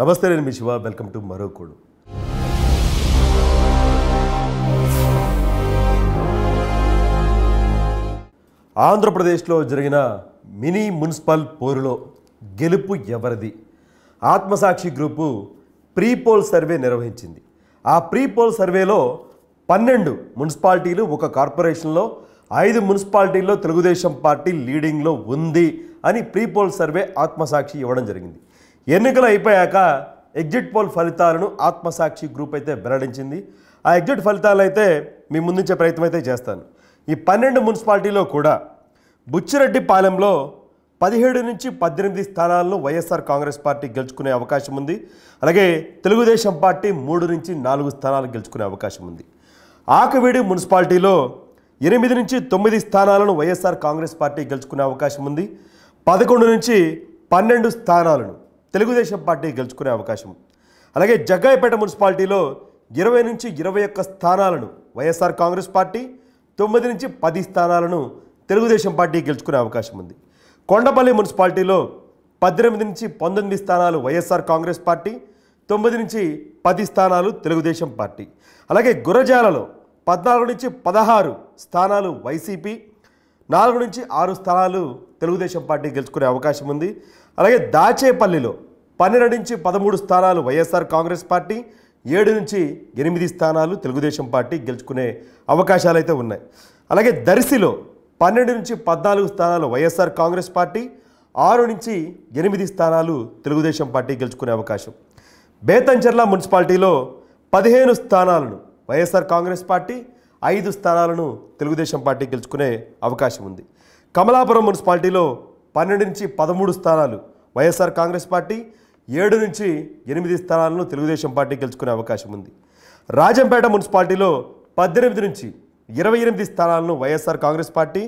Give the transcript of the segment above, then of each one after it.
నమస్తే నేను మీ శివ వెల్కమ్ టు మరో కోడు ఆంధ్రప్రదేశ్లో జరిగిన మినీ మున్సిపల్ పోరులో గెలుపు ఎవరిది Aatmasakshi group pre poll survey నిర్వహించింది ఆ ప్రీ పోల్ సర్వేలో పన్నెండు మున్సిపాలిటీలు ఒక కార్పొరేషన్లో ఐదు మున్సిపాలిటీల్లో తెలుగుదేశం పార్టీ లీడింగ్లో ఉంది అని ప్రీ పోల్ సర్వే ఆత్మసాక్షి ఇవ్వడం జరిగింది ఎన్నికలు అయిపోయాక ఎగ్జిట్ పోల్ ఫలితాలను ఆత్మసాక్షి గ్రూప్ అయితే వెల్లడించింది ఆ ఎగ్జిట్ ఫలితాలు అయితే మీ ముందుంచే ప్రయత్నం అయితే చేస్తాను ఈ పన్నెండు మున్సిపాలిటీలో కూడా బుచ్చిరెడ్డిపాలెంలో పదిహేడు నుంచి పద్దెనిమిది స్థానాలను వైఎస్ఆర్ కాంగ్రెస్ పార్టీ గెలుచుకునే అవకాశం ఉంది అలాగే తెలుగుదేశం పార్టీ మూడు నుంచి నాలుగు స్థానాలు గెలుచుకునే అవకాశం ఉంది ఆకవేడి మున్సిపాలిటీలో ఎనిమిది నుంచి తొమ్మిది స్థానాలను వైఎస్ఆర్ కాంగ్రెస్ పార్టీ గెలుచుకునే అవకాశం ఉంది పదకొండు నుంచి పన్నెండు స్థానాలను తెలుగుదేశం పార్టీ గెలుచుకునే అవకాశం అలాగే జగ్గాయపేట మున్సిపాలిటీలో ఇరవై నుంచి ఇరవై ఒక్క స్థానాలను వైఎస్ఆర్ కాంగ్రెస్ పార్టీ తొమ్మిది నుంచి పది స్థానాలను తెలుగుదేశం పార్టీ గెలుచుకునే అవకాశం ఉంది కొండపల్లి మున్సిపాలిటీలో పద్దెనిమిది నుంచి పంతొమ్మిది స్థానాలు వైఎస్ఆర్ కాంగ్రెస్ పార్టీ తొమ్మిది నుంచి పది స్థానాలు తెలుగుదేశం పార్టీ అలాగే గురజాలలో పద్నాలుగు నుంచి పదహారు స్థానాలు వైసీపీ నాలుగు నుంచి ఆరు స్థానాలు తెలుగుదేశం పార్టీ గెలుచుకునే అవకాశం ఉంది అలాగే దాచేపల్లిలో పన్నెండు నుంచి పదమూడు స్థానాలు వైఎస్ఆర్ కాంగ్రెస్ పార్టీ ఏడు నుంచి ఎనిమిది స్థానాలు తెలుగుదేశం పార్టీ గెలుచుకునే అవకాశాలు అయితే ఉన్నాయి అలాగే దర్శిలో పన్నెండు నుంచి పద్నాలుగు స్థానాలు వైఎస్ఆర్ కాంగ్రెస్ పార్టీ ఆరు నుంచి ఎనిమిది స్థానాలు తెలుగుదేశం పార్టీ గెలుచుకునే అవకాశం బేతంచెర్ల మున్సిపాలిటీలో పదిహేను స్థానాలను వైఎస్ఆర్ కాంగ్రెస్ పార్టీ ఐదు స్థానాలను తెలుగుదేశం పార్టీ గెలుచుకునే అవకాశం ఉంది కమలాపురం మున్సిపాలిటీలో పన్నెండు నుంచి పదమూడు స్థానాలు వైఎస్ఆర్ కాంగ్రెస్ పార్టీ ఏడు నుంచి ఎనిమిది స్థానాలను తెలుగుదేశం పార్టీ గెలుచుకునే అవకాశం ఉంది రాజంపేట మున్సిపాలిటీలో పద్దెనిమిది నుంచి ఇరవై ఎనిమిది స్థానాలను వైఎస్ఆర్ కాంగ్రెస్ పార్టీ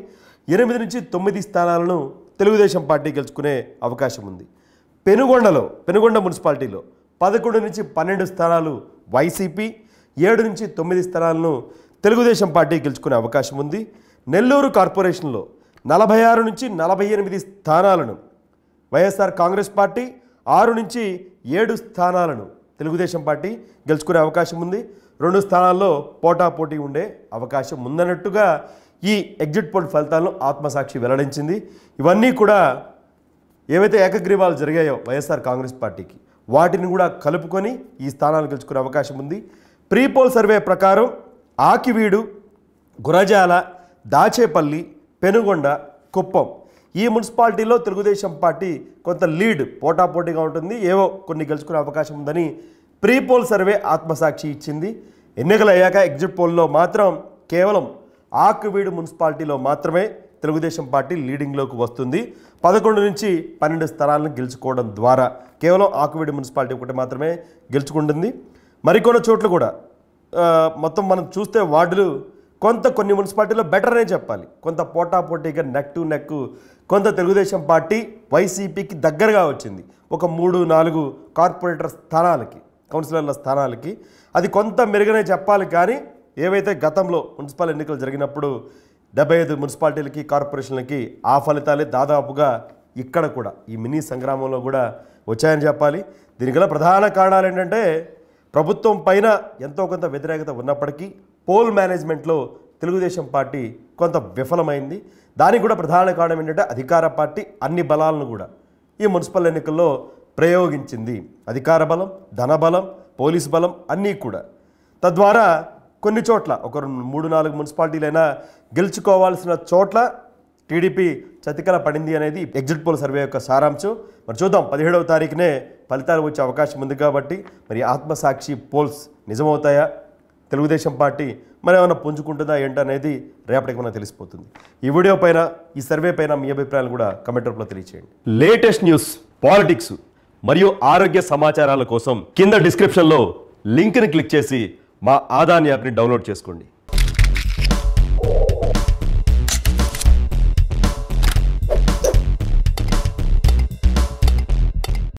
ఎనిమిది నుంచి తొమ్మిది స్థానాలను తెలుగుదేశం పార్టీ గెలుచుకునే అవకాశం ఉంది పెనుగొండలో పెనుగొండ మున్సిపాలిటీలో పదకొండు నుంచి పన్నెండు స్థానాలు వైసీపీ ఏడు నుంచి తొమ్మిది స్థానాలను తెలుగుదేశం పార్టీ గెలుచుకునే అవకాశం ఉంది నెల్లూరు కార్పొరేషన్లో నలభై ఆరు నుంచి నలభై ఎనిమిది స్థానాలను వైఎస్ఆర్ కాంగ్రెస్ పార్టీ ఆరు నుంచి ఏడు స్థానాలను తెలుగుదేశం పార్టీ గెలుచుకునే అవకాశం ఉంది రెండు స్థానాల్లో పోటాపోటీ ఉండే అవకాశం ఉందన్నట్టుగా ఈ ఎగ్జిట్ పోల్ ఫలితాలను ఆత్మసాక్షి వెల్లడించింది ఇవన్నీ కూడా ఏవైతే ఏకగ్రీవాలు జరిగాయో వైఎస్ఆర్ కాంగ్రెస్ పార్టీకి వాటిని కూడా కలుపుకొని ఈ స్థానాలు గెలుచుకునే అవకాశం ఉంది ప్రీపోల్ సర్వే ప్రకారం ఆకివీడు గురజాల దాచేపల్లి పెనుగొండ కుప్పం ఈ మున్సిపాలిటీలో తెలుగుదేశం పార్టీ కొంత లీడ్ పోటాపోటీగా ఉంటుంది ఏవో కొన్ని గెలుచుకునే అవకాశం ఉందని ప్రీ పోల్ సర్వే ఆత్మసాక్షి ఇచ్చింది ఎన్నికలు అయ్యాక ఎగ్జిట్ పోల్లో మాత్రం కేవలం ఆకువీడు మున్సిపాలిటీలో మాత్రమే తెలుగుదేశం పార్టీ లీడింగ్లోకి వస్తుంది పదకొండు నుంచి పన్నెండు స్థలాలను గెలుచుకోవడం ద్వారా కేవలం ఆకువీడు మున్సిపాలిటీ ఒకటి మాత్రమే గెలుచుకుంటుంది మరికొన్ని చోట్ల కూడా మొత్తం మనం చూస్తే వార్డులు కొంత కొన్ని మున్సిపాలిటీలో బెటర్ అనే చెప్పాలి కొంత పోటాపోటీగా నెక్ టు నెక్ కొంత తెలుగుదేశం పార్టీ వైసీపీకి దగ్గరగా వచ్చింది ఒక మూడు నాలుగు కార్పొరేటర్ స్థానాలకి కౌన్సిలర్ల స్థానాలకి అది కొంత మెరుగనే చెప్పాలి కానీ ఏవైతే గతంలో మున్సిపల్ ఎన్నికలు జరిగినప్పుడు డెబ్బై ఐదు మున్సిపాలిటీలకి కార్పొరేషన్లకి ఆ ఫలితాలే దాదాపుగా ఇక్కడ కూడా ఈ మినీ సంగ్రామంలో కూడా వచ్చాయని చెప్పాలి దీనికల్లా ప్రధాన కారణాలు ఏంటంటే ప్రభుత్వం పైన ఎంతో కొంత వ్యతిరేకత ఉన్నప్పటికీ పోల్ మేనేజ్మెంట్లో తెలుగుదేశం పార్టీ కొంత విఫలమైంది దానికి కూడా ప్రధాన కారణం ఏంటంటే అధికార పార్టీ అన్ని బలాలను కూడా ఈ మున్సిపల్ ఎన్నికల్లో ప్రయోగించింది అధికార బలం ధనబలం పోలీస్ బలం అన్నీ కూడా తద్వారా కొన్ని చోట్ల ఒక మూడు నాలుగు మున్సిపాలిటీలైనా గెలుచుకోవాల్సిన చోట్ల టీడీపీ చతికల పడింది అనేది ఎగ్జిట్ పోల్ సర్వే యొక్క సారాంశం మరి చూద్దాం పదిహేడవ తారీఖునే ఫలితాలు వచ్చే అవకాశం ఉంది కాబట్టి మరి ఆత్మసాక్షి పోల్స్ నిజమవుతాయా తెలుగుదేశం పార్టీ మరి ఏమైనా పుంజుకుంటుందా ఏంటనేది రేపటికి మనం తెలిసిపోతుంది ఈ వీడియో పైన ఈ సర్వే పైన మీ అభిప్రాయాలు కూడా కమెంట్ రూపంలో తెలియచేయండి లేటెస్ట్ న్యూస్ పాలిటిక్స్ మరియు ఆరోగ్య సమాచారాల కోసం కింద డిస్క్రిప్షన్లో లింక్ని క్లిక్ చేసి మా ఆదాన్ యాప్ని డౌన్లోడ్ చేసుకోండి